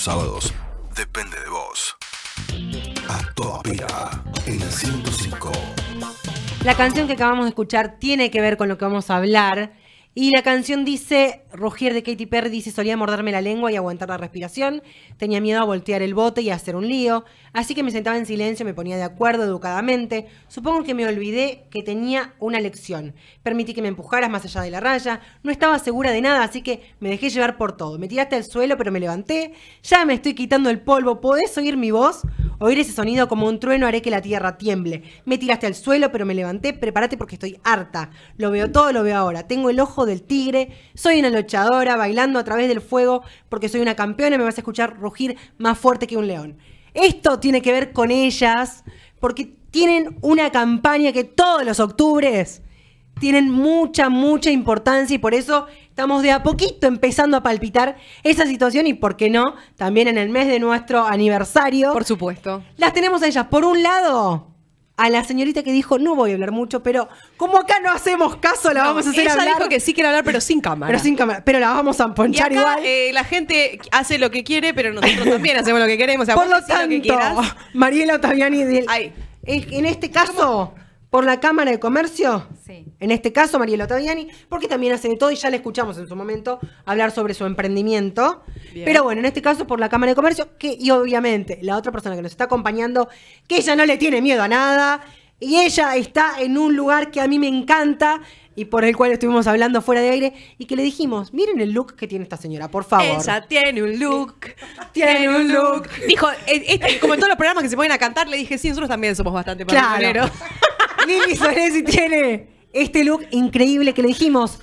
sábados depende de vos. A toda en 105. La canción que acabamos de escuchar tiene que ver con lo que vamos a hablar. Y la canción dice, Rogier de Katy Perry dice, solía morderme la lengua y aguantar la respiración, tenía miedo a voltear el bote y hacer un lío, así que me sentaba en silencio, me ponía de acuerdo educadamente, supongo que me olvidé que tenía una lección, permití que me empujaras más allá de la raya, no estaba segura de nada, así que me dejé llevar por todo, me tiraste al suelo pero me levanté, ya me estoy quitando el polvo, ¿podés oír mi voz? Oír ese sonido como un trueno haré que la tierra tiemble, me tiraste al suelo pero me levanté, prepárate porque estoy harta, lo veo todo, lo veo ahora, tengo el ojo del tigre, soy una luchadora bailando a través del fuego porque soy una campeona y me vas a escuchar rugir más fuerte que un león. Esto tiene que ver con ellas porque tienen una campaña que todos los octubres tienen mucha, mucha importancia y por eso estamos de a poquito empezando a palpitar esa situación y, ¿por qué no?, también en el mes de nuestro aniversario. Por supuesto. Las tenemos ellas. Por un lado, a la señorita que dijo, no voy a hablar mucho, pero como acá no hacemos caso, la vamos a hacer ella dijo que sí quiere hablar, pero sin cámara. Pero sin cámara, pero la vamos a ponchar y acá, igual. Eh, la gente hace lo que quiere, pero nosotros también hacemos lo que queremos. O Por lo tanto, Mariela Otaviani, en este caso por la Cámara de Comercio, en este caso Mariela Taviani, porque también hacen todo y ya la escuchamos en su momento hablar sobre su emprendimiento. Pero bueno, en este caso por la Cámara de Comercio, que, y obviamente la otra persona que nos está acompañando, que ella no le tiene miedo a nada, y ella está en un lugar que a mí me encanta y por el cual estuvimos hablando fuera de aire y que le dijimos, miren el look que tiene esta señora, por favor. Ella tiene un look, tiene un look. Dijo, como en todos los programas que se ponen a cantar, le dije, sí, nosotros también somos bastante claro. tiene este look increíble que le dijimos.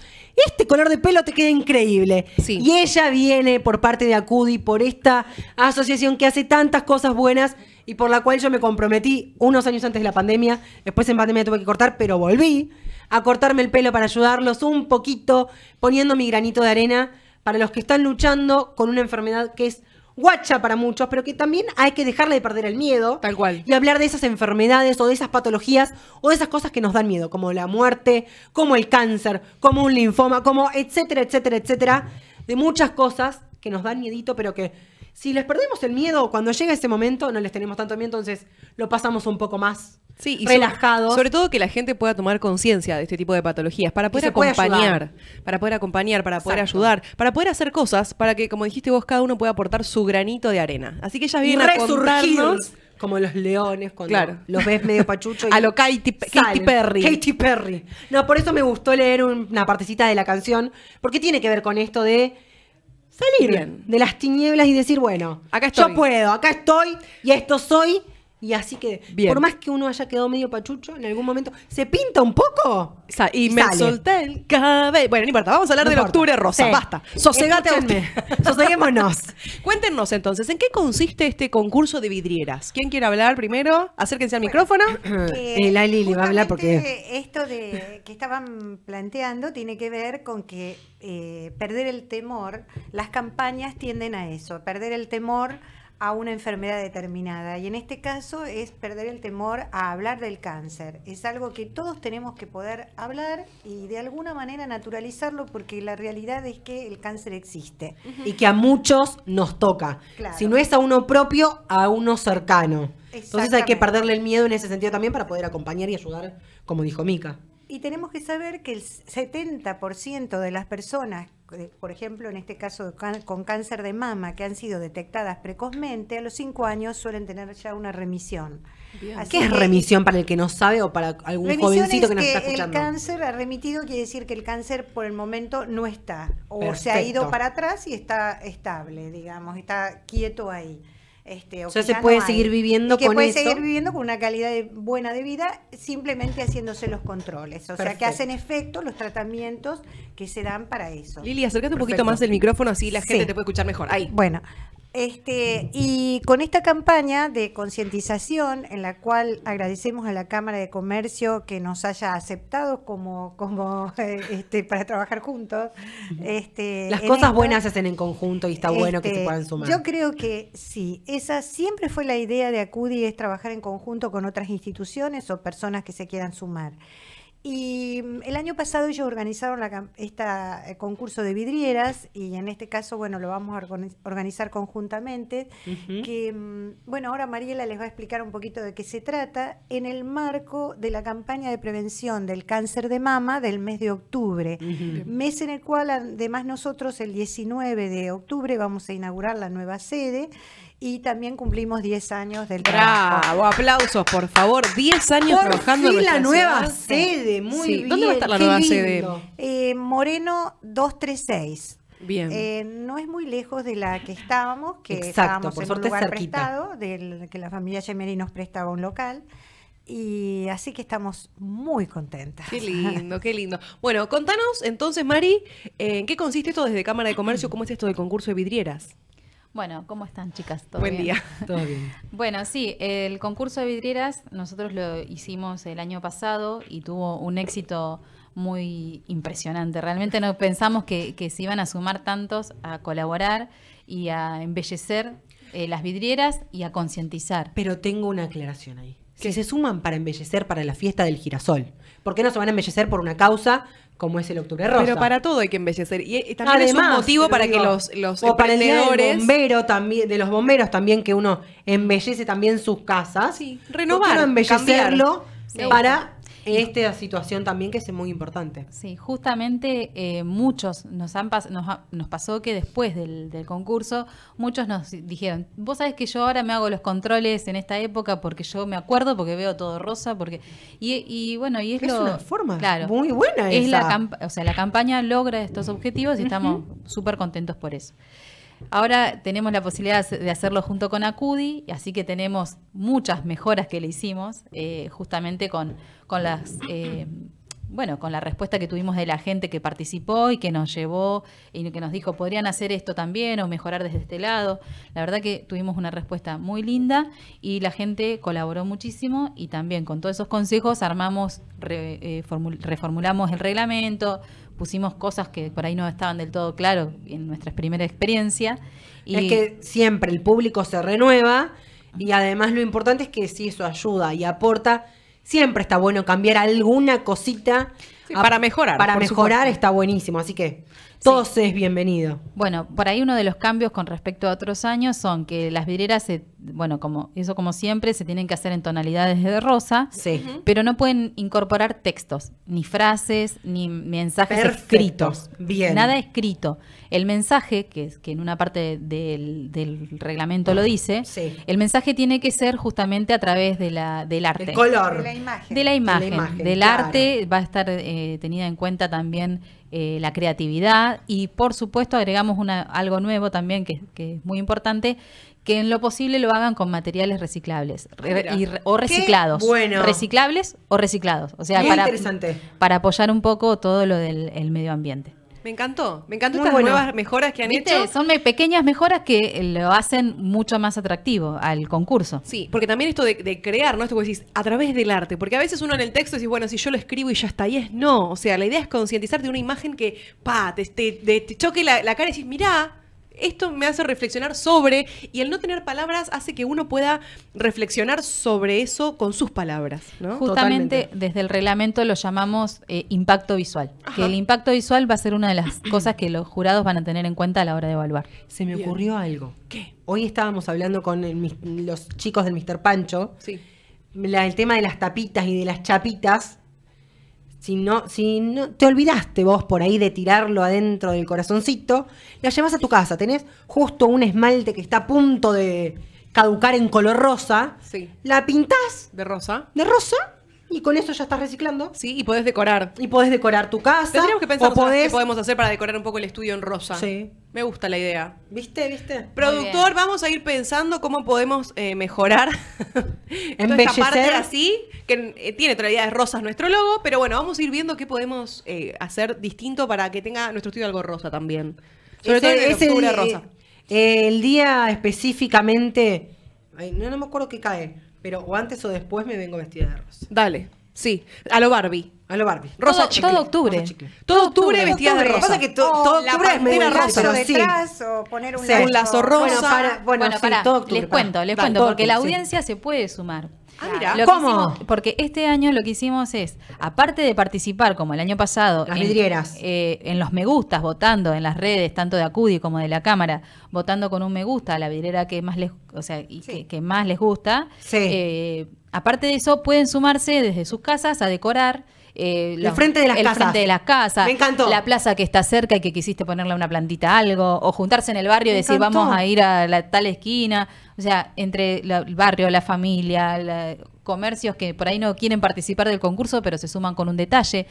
Este color de pelo te queda increíble. Y ella viene por parte de Acudi, por esta asociación que hace tantas cosas buenas y por la cual yo me comprometí unos años antes de la pandemia. Después en pandemia tuve que cortar, pero volví a cortarme el pelo para ayudarlos un poquito, poniendo mi granito de arena para los que están luchando con una enfermedad que es guacha para muchos, pero que también hay que dejarle de perder el miedo. Tal cual. Y hablar de esas enfermedades o de esas patologías o de esas cosas que nos dan miedo, como la muerte, como el cáncer, como un linfoma, como etcétera, etcétera, etcétera. De muchas cosas que nos dan miedito, pero que si les perdemos el miedo, cuando llega ese momento, no les tenemos tanto miedo, entonces lo pasamos un poco más. Sí, relajados. Sobre, todo que la gente pueda tomar conciencia de este tipo de patologías para poder acompañar, para poder acompañar, para poder ayudar, para poder hacer cosas, para que, como dijiste vos, cada uno pueda aportar su granito de arena. Así que ya vienen a contarnos como los leones cuando los ves medio pachucho. a lo Katy, Perry. Katy Perry. No, por eso me gustó leer una partecita de la canción, porque tiene que ver con esto de salir de las tinieblas y decir, bueno, acá estoy. yo puedo, acá estoy y esto soy y así que, por más que uno haya quedado medio pachucho, en algún momento, ¿se pinta un poco? y, y, me solté el cabello. Bueno, no importa, vamos a hablar de del octubre rosa, basta. Sosegate Soseguémonos. Cuéntenos entonces, ¿en qué consiste este concurso de vidrieras? ¿Quién quiere hablar primero? Acérquense al micrófono. Eh, eh, eh, la Lili va a hablar porque... Esto de que estaban planteando tiene que ver con que perder el temor, las campañas tienden a eso, perder el temor a una enfermedad determinada. Y en este caso es perder el temor a hablar del cáncer. Es algo que todos tenemos que poder hablar y de alguna manera naturalizarlo porque la realidad es que el cáncer existe. Y que a muchos nos toca. Si no es a uno propio, a uno cercano. Entonces hay que perderle el miedo en ese sentido también para poder acompañar y ayudar, como dijo Mica. Y tenemos que saber que el 70% de las personas por ejemplo, en este caso con cáncer de mama, que han sido detectadas precozmente, a los 5 años suelen tener ya una remisión. ¿Qué es remisión para el que no sabe o para algún jovencito que, no nos está escuchando? El cáncer ha remitido quiere decir que el cáncer por el momento no está, o se ha ido para atrás y está estable, digamos, está quieto ahí. Este, o, sea, se puede seguir viviendo que con puede seguir viviendo con una calidad buena de vida simplemente haciéndose los controles. O sea, que hacen efecto los tratamientos que se dan para eso. Lili, acércate un poquito más del micrófono así la gente te puede escuchar mejor. Ahí. Bueno, este, y con esta campaña de concientización, en la cual agradecemos a la Cámara de Comercio que nos haya aceptado como, como este, para trabajar juntos. Este, Las cosas buenas se hacen en conjunto y está bueno que se este, puedan sumar. Yo creo que sí, esa siempre fue la idea de ACUDI, es trabajar en conjunto con otras instituciones o personas que se quieran sumar. Y mm, el año pasado ellos organizaron la, este concurso de vidrieras y en este caso, bueno, lo vamos a organizar conjuntamente. Que, mm, bueno, ahora Mariela les va a explicar un poquito de qué se trata en el marco de la campaña de prevención del cáncer de mama del mes de octubre. Mes en el cual, además, nosotros el 19 de octubre vamos a inaugurar la nueva sede y también cumplimos 10 años del trabajo. Bravo, aplausos, por favor. 10 años trabajando en la nueva sede, muy bien. ¿Dónde va a estar la nueva sede? Eh, Moreno 236. Bien. Eh, no es muy lejos de la que estábamos, que estábamos por en un lugar prestado, que la familia Chemeri nos prestaba un local. Y así que estamos muy contentas. Qué lindo, qué lindo. Bueno, contanos entonces, Mari, eh, ¿en qué consiste esto desde Cámara de Comercio? ¿Cómo es esto del concurso de vidrieras? Bueno, ¿cómo están chicas? Buen día. Todo bien. Bueno, sí, el concurso de vidrieras nosotros lo hicimos el año pasado y tuvo un éxito muy impresionante. Realmente no pensamos que, se iban a sumar tantos a colaborar y a embellecer eh, las vidrieras y a concientizar. Pero tengo una aclaración ahí. Que se suman para embellecer para la fiesta del girasol. ¿Por qué no se van a embellecer por una causa como es el octubre rosa. Pero para todo hay que embellecer. Y, también es un motivo para que los, los o bombero también, de los bomberos también, que uno embellece también sus casas. Sí, renovar, embellecerlo para esta situación también que es muy importante. Sí, justamente eh, muchos nos han nos, pasó que después del, concurso, muchos nos dijeron, vos sabés que yo ahora me hago los controles en esta época porque yo me acuerdo, porque veo todo rosa, porque... Y, bueno, y es, es una forma muy buena esa. La o sea, la campaña logra estos objetivos y estamos súper contentos por eso. Ahora tenemos la posibilidad de hacerlo junto con Acudi, así que tenemos muchas mejoras que le hicimos, eh, justamente con, con las... Eh, bueno, con la respuesta que tuvimos de la gente que participó y que nos llevó y que nos dijo, podrían hacer esto también o mejorar desde este lado. La verdad que tuvimos una respuesta muy linda y la gente colaboró muchísimo y también con todos esos consejos armamos, eh, reformulamos el reglamento, pusimos cosas que por ahí no estaban del todo claro en nuestra primera experiencia. Y es que siempre el público se renueva y además lo importante es que si eso ayuda y aporta siempre está bueno cambiar alguna cosita. para mejorar. Para mejorar está buenísimo, así que todo es bienvenido. Bueno, por ahí uno de los cambios con respecto a otros años son que las vidrieras, bueno, como eso como siempre, se tienen que hacer en tonalidades de rosa, pero no pueden incorporar textos, ni frases, ni mensajes escritos. Bien. Nada escrito. El mensaje, que, es, que en una parte del, reglamento lo dice, el mensaje tiene que ser justamente a través de la, del arte. El color. De la imagen. De la imagen. del arte va a estar eh, tenida en cuenta también eh, la creatividad y por supuesto agregamos una, algo nuevo también que, es muy importante, que en lo posible lo hagan con materiales reciclables ah, o reciclados. Bueno. Reciclables o reciclados. O sea, para, para apoyar un poco todo lo del medio ambiente. Me encantó, me encantó estas nuevas mejoras que han hecho. Son pequeñas mejoras que eh, lo hacen mucho más atractivo al concurso. Sí, porque también esto de, crear, ¿no? Esto que decís, a través del arte, porque a veces uno en el texto decís, bueno, si yo lo escribo y ya está, ahí, es no. O sea, la idea es concientizarte de una imagen que, pa, te, choque la, la, cara y decís, mirá, esto me hace reflexionar sobre, y el no tener palabras hace que uno pueda reflexionar sobre eso con sus palabras. ¿no? Justamente desde el reglamento lo llamamos eh, impacto visual, que el impacto visual va a ser una de las cosas que los jurados van a tener en cuenta a la hora de evaluar. Se me ocurrió algo. ¿Qué? Hoy estábamos hablando con los chicos del Mr. Pancho, sí. el tema de las tapitas y de las chapitas si no, si no te olvidaste vos por ahí de tirarlo adentro del corazoncito, la llevas a tu casa. Tenés justo un esmalte que está a punto de caducar en color rosa. Sí. La pintás. De rosa. De rosa y con eso ya estás reciclando. Sí, y podés decorar. Y podés decorar tu casa. Tendríamos que pensar qué podemos hacer para decorar un poco el estudio en rosa. Sí. Me gusta la idea. ¿Viste? ¿Viste? Productor, vamos a ir pensando cómo podemos eh, mejorar esta parte así, que eh, tiene tiene de rosas nuestro logo, pero bueno, vamos a ir viendo qué podemos eh, hacer distinto para que tenga nuestro estudio algo rosa también. Sobre todo rosa. el día específicamente, no me acuerdo qué cae pero o antes o después me vengo vestida de rosa. Dale. Sí, a lo Barbie. A lo Barbie. Rosa todo, chicle. Todo octubre. Todo, octubre, vestida de rosa. Lo que pasa que oh, todo octubre es rosa. sí. o poner un, lazo. rosa. Bueno, para, bueno, les cuento, les cuento, porque la audiencia se puede sumar. Ah, mira. porque este año lo que hicimos es, aparte de participar, como el año pasado, las en, eh, en los me gustas, votando en las redes, tanto de Acudi como de la Cámara, votando con un me gusta a la vidriera que más les, o sea, que, más les gusta. Eh, aparte de eso, pueden sumarse desde sus casas a decorar eh, el frente de las casas. La plaza que está cerca y que quisiste ponerle una plantita algo. O juntarse en el barrio y decir, vamos a ir a la tal esquina. O sea, entre el barrio, la familia, comercios que por ahí no quieren participar del concurso, pero se suman con un detalle.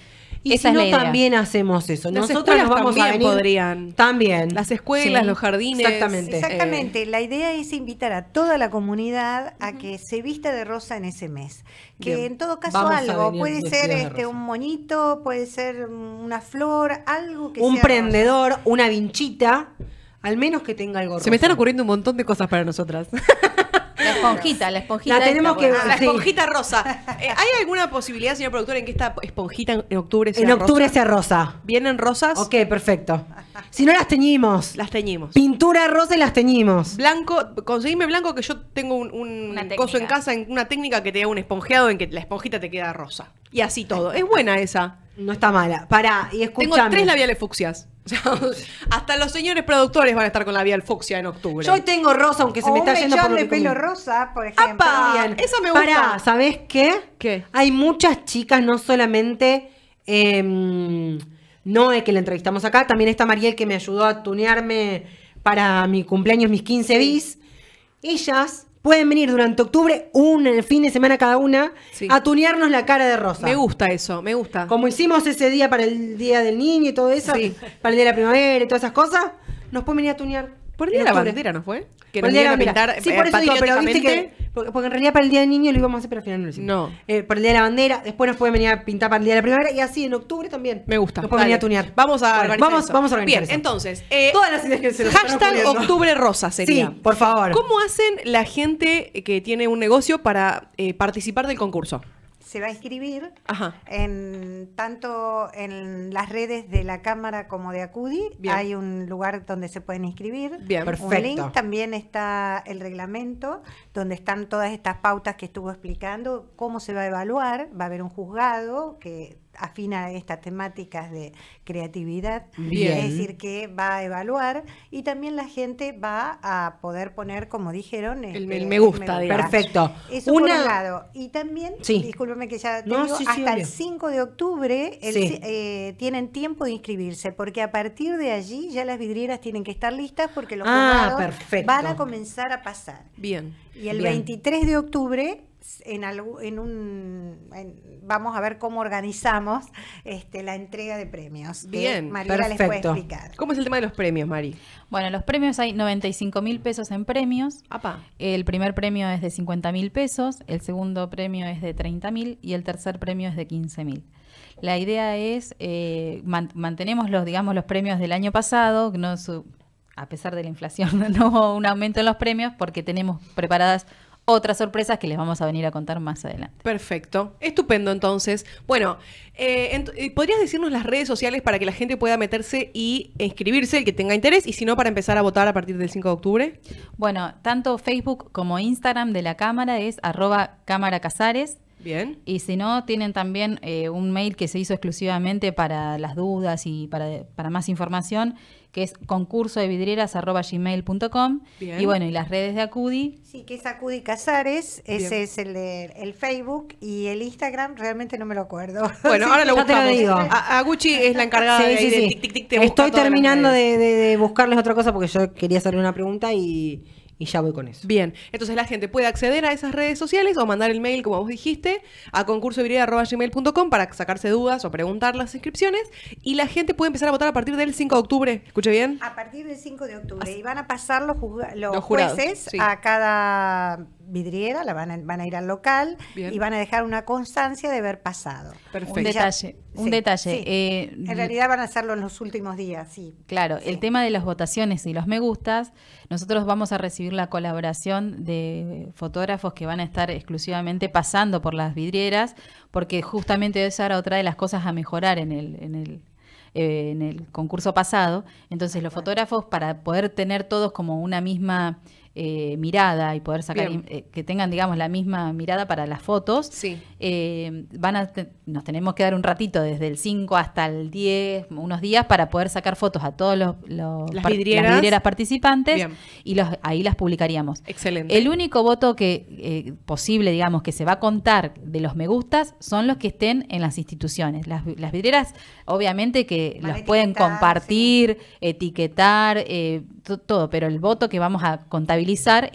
Y si no, también hacemos eso. Las vamos también a podrían. También. Las escuelas, los jardines. Exactamente. Eh, Exactamente. La idea es invitar a toda la comunidad a que se vista de rosa en ese mes. Que en todo caso algo. Puede ser este, un moñito, puede ser una flor, algo que Un prendedor, una vinchita. Al menos que tenga algo rosa. Se me están ocurriendo un montón de cosas para nosotras. La esponjita, la esponjita. La tenemos que. La esponjita rosa. Eh, ¿Hay alguna posibilidad, señor productor, en que esta esponjita en, octubre sea rosa? En octubre sea rosa. ¿Vienen rosas? Ok, perfecto. Si no, las teñimos. Las teñimos. Pintura rosa y las teñimos. Blanco, conseguime blanco que yo tengo un, un coso en casa, en una técnica que te da un esponjeado en que la esponjita te queda rosa. Y así todo. Es buena esa. No está mala. Pará, y escuchando Tengo tres labiales fucsias. hasta los señores productores van a estar con labial fucsia en octubre. Yo tengo rosa, aunque se me está yendo por pelo rosa, por ejemplo. Bien. Eso me gusta. Pará, ¿sabés qué? ¿Qué? Hay muchas chicas, no solamente em, no es eh, que la entrevistamos acá, también está Mariel, que me ayudó a tunearme para mi cumpleaños, mis 15 bis. Ellas pueden venir durante octubre, un fin de semana cada una, a tunearnos la cara de rosa. Me gusta eso, me gusta. Como hicimos ese día para el Día del Niño y todo eso, para el Día de la Primavera y todas esas cosas, nos pueden venir a tunear. Por el día de la bandera, ¿no fue? Que Día de la pintar. Sí, eh, por eso digo, pero viste que porque, en realidad para el Día del Niño lo íbamos a hacer, pero al final no lo hicimos. No. Eh, para el Día de la Bandera, después nos pueden venir a pintar para el Día de la Primavera y así en octubre también. Me gusta. Nos pueden venir a tunear. Vamos a vamos, vamos a organizar. Bien, entonces. Eh, Todas las ideas que se nos Hashtag Octubre Rosa sería. Sí, por favor. ¿Cómo hacen la gente que tiene un negocio para eh, participar del concurso? se va a inscribir en tanto en las redes de la Cámara como de Acudi. Hay un lugar donde se pueden inscribir. Bien, Un link también está el reglamento donde están todas estas pautas que estuvo explicando, cómo se va a evaluar, va a haber un juzgado que afina estas temáticas de creatividad. Es decir, que va a evaluar y también la gente va a poder poner, como dijeron, el, este, me gusta. Perfecto. Eso por un lado. Y también, sí. que ya te digo, hasta el 5 de octubre eh, tienen tiempo de inscribirse, porque a partir de allí ya las vidrieras tienen que estar listas porque los ah, van a comenzar a pasar. Bien. Y el 23 de octubre en, algo, en un. vamos a ver cómo organizamos este, la entrega de premios. Bien, María les puede explicar. ¿Cómo es el tema de los premios, Mari? Bueno, los premios hay 95 mil pesos en premios. El primer premio es de 50 mil pesos, el segundo premio es de 30 mil y el tercer premio es de 15 mil. La idea es, eh, mantenemos los, digamos, los premios del año pasado, no a pesar de la inflación, no un aumento en los premios porque tenemos preparadas otras sorpresas que les vamos a venir a contar más adelante. Perfecto, estupendo entonces. Bueno, eh, eh, ¿podrías decirnos las redes sociales para que la gente pueda meterse y inscribirse, el que tenga interés, y si no, para empezar a votar a partir del 5 de octubre? Bueno, tanto Facebook como Instagram de la Cámara es arroba Cámara Casares. Bien. Y si no, tienen también eh, un mail que se hizo exclusivamente para las dudas y para más información, que es concurso de vidrieras.gmail.com. Y bueno, y las redes de Acudi. Sí, que es Acudi Casares, ese es el de el Facebook y el Instagram, realmente no me lo acuerdo. Bueno, ahora lo ya Te digo. A, es la encargada de, sí, Estoy terminando de, de buscarles otra cosa porque yo quería hacerle una pregunta y y ya voy con eso. Bien, entonces la gente puede acceder a esas redes sociales o mandar el mail, como vos dijiste, a concursovirea.gmail.com para sacarse dudas o preguntar las inscripciones. Y la gente puede empezar a votar a partir del 5 de octubre. ¿Escuché bien? A partir del 5 de octubre. Y van a pasar los, los, jueces a cada vidriera, la van a, van a ir al local y van a dejar una constancia de haber pasado. Perfecto. Un detalle. un detalle. Eh, en realidad van a hacerlo en los últimos días, sí. Claro, el tema de las votaciones y los me gustas, nosotros vamos a recibir la colaboración de fotógrafos que van a estar exclusivamente pasando por las vidrieras, porque justamente esa era otra de las cosas a mejorar en el, en el eh, en el concurso pasado. Entonces los fotógrafos, para poder tener todos como una misma eh, mirada y poder sacar, eh, que tengan, digamos, la misma mirada para las fotos, eh, van a nos tenemos que dar un ratito, desde el 5 hasta el 10, unos días, para poder sacar fotos a todos los, las, vidrieras. participantes y los, ahí las publicaríamos. Excelente. El único voto que posible, digamos, que se va a contar de los me gustas son los que estén en las instituciones. Las, vidrieras, obviamente, que los pueden compartir, etiquetar, todo, pero el voto que vamos a contabilizar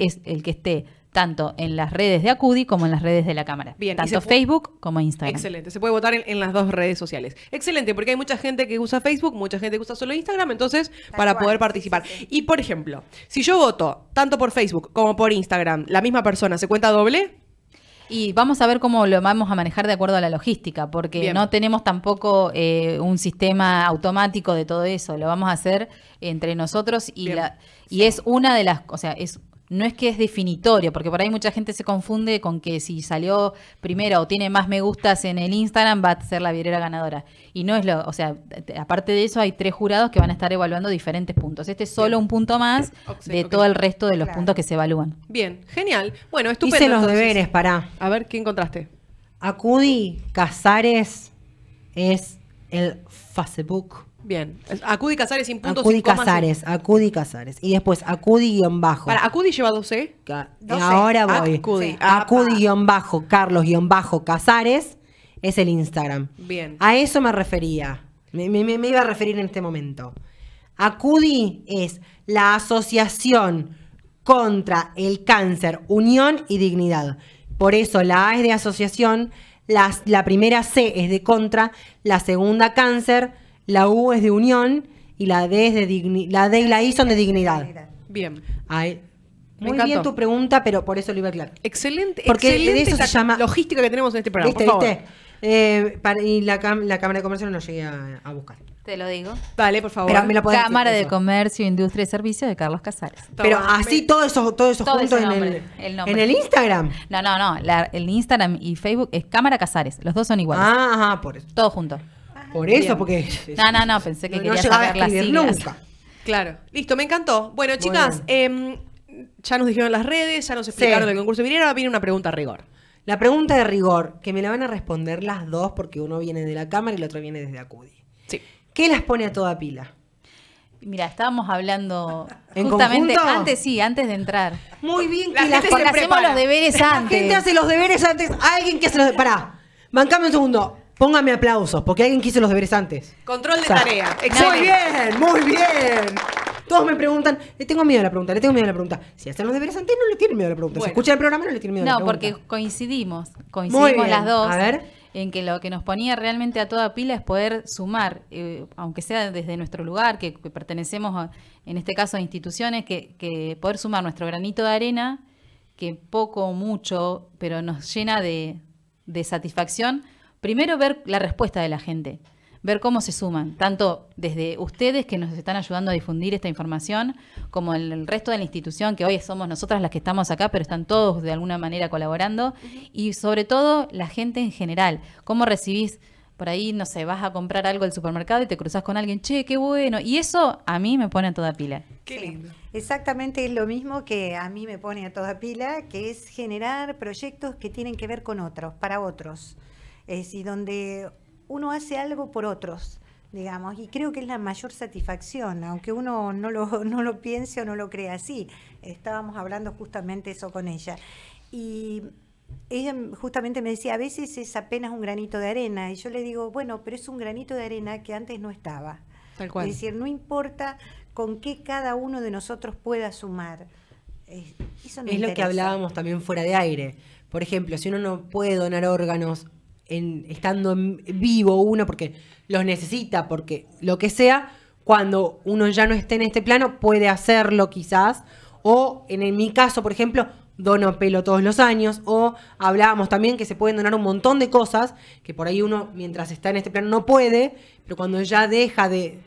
es el que esté tanto en las redes de Acudi como en las redes de la Cámara. Bien, tanto Facebook como Instagram. Excelente, se puede votar en, las dos redes sociales. Excelente, porque hay mucha gente que usa Facebook, mucha gente que usa solo Instagram, entonces para poder participar. Y por ejemplo, si yo voto tanto por Facebook como por Instagram, la misma persona, ¿se cuenta doble? Y vamos a ver cómo lo vamos a manejar de acuerdo a la logística, porque no tenemos tampoco eh, un sistema automático de todo eso. Lo vamos a hacer entre nosotros y, la, y es una de las, o sea, es no es que es definitorio, porque por ahí mucha gente se confunde con que si salió primero o tiene más me gustas en el Instagram va a ser la virera ganadora. Y no es lo, o sea, aparte de eso hay tres jurados que van a estar evaluando diferentes puntos. Este es solo un punto más de todo el resto de los puntos que se evalúan. Bien, genial. Bueno, estupendo. Hice los deberes, para. A ver, ¿qué encontraste? Acudi Casares es el Facebook Bien. Acudi Casares sin Acudi Casares, Acudi Casares. Y después Acudi guión bajo. Para, Acudi lleva 12. Ahora voy. Acudi. guión bajo, Carlos guión bajo, Casares es el Instagram. Bien. A eso me refería. Me, iba a referir en este momento. Acudi es la asociación contra el cáncer, unión y dignidad. Por eso la A es de asociación, la primera C es de contra, la segunda cáncer, la U es de unión y la D de la D y la I son de dignidad. Bien. muy bien tu pregunta, pero por eso lo iba a aclarar. Excelente, Porque excelente de eso se llama logística que tenemos en este programa. ¿Viste, eh, y la, Cámara de Comercio no nos llegué a, buscar. Te lo digo. Vale, por favor. Cámara de Comercio, Industria y Servicios de Carlos Casares. Pero así todos esos todo eso, juntos en, el, en el Instagram. No, no, no. el Instagram y Facebook es Cámara Casares. Los dos son iguales. Ah, ajá, por eso. Todos juntos. Por eso, porque. No, no, no, pensé que no, no saber las siglas. Nunca. Claro. Listo, me encantó. Bueno, chicas, em, ya nos dijeron las redes, ya nos explicaron el concurso. Viniera, ahora viene una pregunta a rigor. La pregunta de rigor, que me la van a responder las dos, porque uno viene de la cámara y el otro viene desde Acudi. Sí. ¿Qué las pone a toda pila? Mira, estábamos hablando justamente antes, sí, antes de entrar. Muy bien, que las, hacemos los deberes antes. La gente hace los deberes antes. Alguien que hace los deberes. Pará, mancame un segundo. Póngame aplausos, porque alguien quiso los deberes antes. Control de tarea. Muy bien, muy bien. Todos me preguntan, le eh, tengo miedo a la pregunta, le tengo miedo a la pregunta. Si hacen los deberes antes, no le tienen miedo a la pregunta. Si escuchan el programa, no le tienen miedo no, a la pregunta. No, porque coincidimos, coincidimos las dos. ver. En que lo que nos ponía realmente a toda pila es poder sumar, eh, aunque sea desde nuestro lugar, que, pertenecemos, en este caso, a instituciones, que, poder sumar nuestro granito de arena, que poco o mucho, pero nos llena de satisfacción primero ver la respuesta de la gente, ver cómo se suman, tanto desde ustedes que nos están ayudando a difundir esta información, como el, resto de la institución, que hoy somos nosotras las que estamos acá, pero están todos de alguna manera colaborando, y sobre todo la gente en general, cómo recibís por ahí, no sé, vas a comprar algo al supermercado y te cruzas con alguien, che, qué bueno. Y eso a mí me pone a toda pila. Qué lindo. exactamente es lo mismo que a mí me pone a toda pila, que es generar proyectos que tienen que ver con otros, para otros es donde uno hace algo por otros, digamos, y creo que es la mayor satisfacción, aunque uno no lo, no lo piense o no lo crea así. Estábamos hablando justamente eso con ella. Y ella justamente me decía, a veces es apenas un granito de arena, y yo le digo, bueno, pero es un granito de arena que antes no estaba. Tal cual. Es decir, no importa con qué cada uno de nosotros pueda sumar. es lo que hablábamos también fuera de aire. Por ejemplo, si uno no puede donar órganos estando vivo uno porque los necesita, porque lo que sea, cuando uno ya no esté en este plano, puede hacerlo quizás. O en, mi caso, por ejemplo, dono pelo todos los años. O hablábamos también que se pueden donar un montón de cosas que por ahí uno, mientras está en este plano, no puede, pero cuando ya deja de.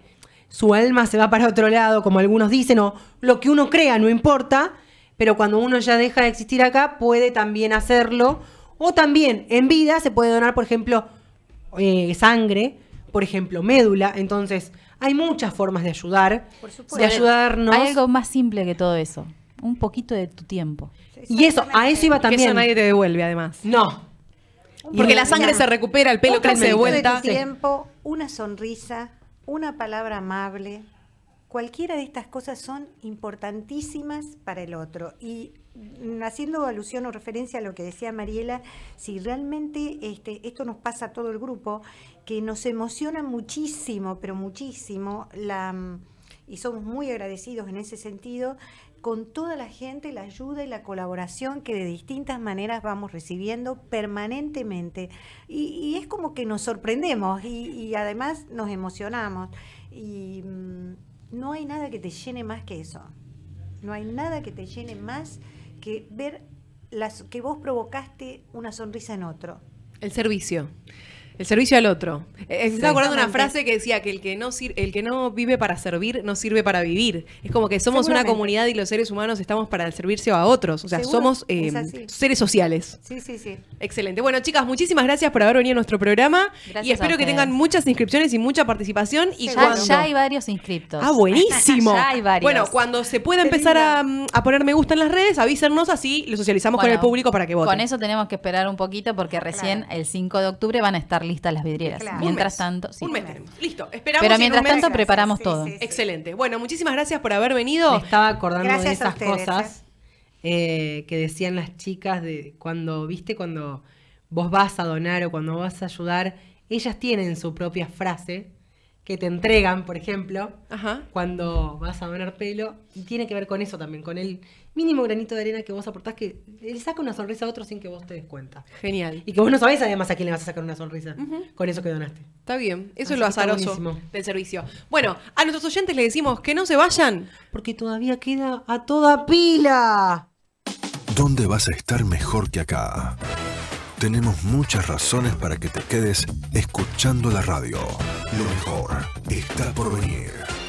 Su alma se va para otro lado, como algunos dicen, o lo que uno crea no importa, pero cuando uno ya deja de existir acá, puede también hacerlo o también en vida se puede donar, por ejemplo, eh, sangre, por ejemplo, médula. Entonces, hay muchas formas de ayudar, de ayudarnos. Hay algo más simple que todo eso. Un poquito de tu tiempo. Y eso, a eso iba también. nadie te devuelve, además. No. Porque la sangre se recupera, el pelo crece de vuelta. De tiempo, una sonrisa, una palabra amable cualquiera de estas cosas son importantísimas para el otro. Y mm, haciendo alusión o referencia a lo que decía Mariela, si realmente este, esto nos pasa a todo el grupo, que nos emociona muchísimo, pero muchísimo, la, mm, y somos muy agradecidos en ese sentido, con toda la gente, la ayuda y la colaboración que de distintas maneras vamos recibiendo permanentemente. Y, es como que nos sorprendemos y, y además nos emocionamos. Y mm, no hay nada que te llene más que eso. No hay nada que te llene más que ver las, que vos provocaste una sonrisa en otro. El servicio. El servicio al otro. Eh, eh, estaba acordando una frase que decía que el que, no el que no vive para servir no sirve para vivir. Es como que somos una comunidad y los seres humanos estamos para servirse a otros. O sea, somos eh, seres sociales. Sí, sí, sí. Excelente. Bueno, chicas, muchísimas gracias por haber venido a nuestro programa. y espero que tengan muchas inscripciones y mucha participación. Y ya, hay varios inscriptos. Ah, buenísimo. ya hay varios. Bueno, cuando se pueda empezar mm, a, poner me gusta en las redes, avísenos así lo socializamos con el público para que voten. Con eso tenemos que esperar un poquito porque recién el 5 de octubre van a estar listas las vidrieras. Mientras tanto, Un Listo, esperamos. Pero mientras tanto preparamos todo. Excelente. Bueno, muchísimas gracias por haber venido. estaba acordando de esas cosas eh. Eh, que decían las chicas de cuando, viste, cuando vos vas a donar o cuando vas a ayudar, ellas tienen su propia frase que te entregan, por ejemplo, cuando vas a donar pelo, y tiene que ver con eso también, con el mínimo granito de arena que vos aportás, que él saca una sonrisa a otro sin que vos te des cuenta. Genial. Y que vos no sabés además a quién le vas a sacar una sonrisa con eso que donaste. Está bien, eso es lo azaroso del servicio. Bueno, a nuestros oyentes les decimos que no se vayan. Porque todavía queda a toda pila. ¿Dónde vas a estar mejor que acá? tenemos muchas razones para que te quedes escuchando la radio. Lo mejor está por venir.